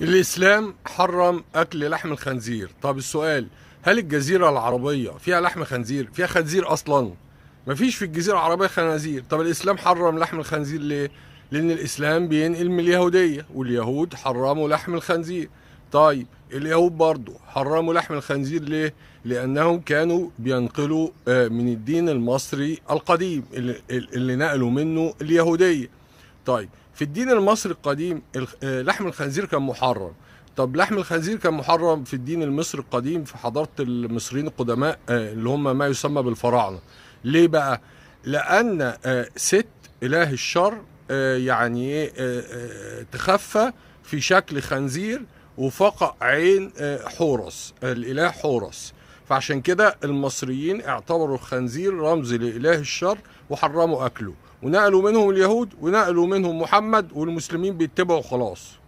الإسلام حرم أكل لحم الخنزير طب السؤال هل الجزيرة العربية فيها لحم خنزير فيها خنزير أصلا مفيش في الجزيرة العربية خنازير طب الإسلام حرم لحم الخنزير ليه لأن الإسلام بينقل من اليهودية واليهود حرموا لحم الخنزير طيب اليهود برضو حرموا لحم الخنزير ليه لأنهم كانوا بينقلوا آه، من الدين المصري القديم اللي نقلوا منه اليهودية طيب في الدين المصري القديم آه، لحم الخنزير كان محرم طب لحم الخنزير كان محرم في الدين المصري القديم في حضارة المصريين القدماء آه، اللي هم ما يسمى بالفراعنة ليه بقى؟ لأن آه، ست إله الشر يعني إيه، تخفى في شكل خنزير وفقع عين حورس الإله حورس فعشان كده المصريين اعتبروا الخنزير رمز لإله الشر وحرموا أكله ونقلوا منهم اليهود ونقلوا منهم محمد والمسلمين بيتبعوا خلاص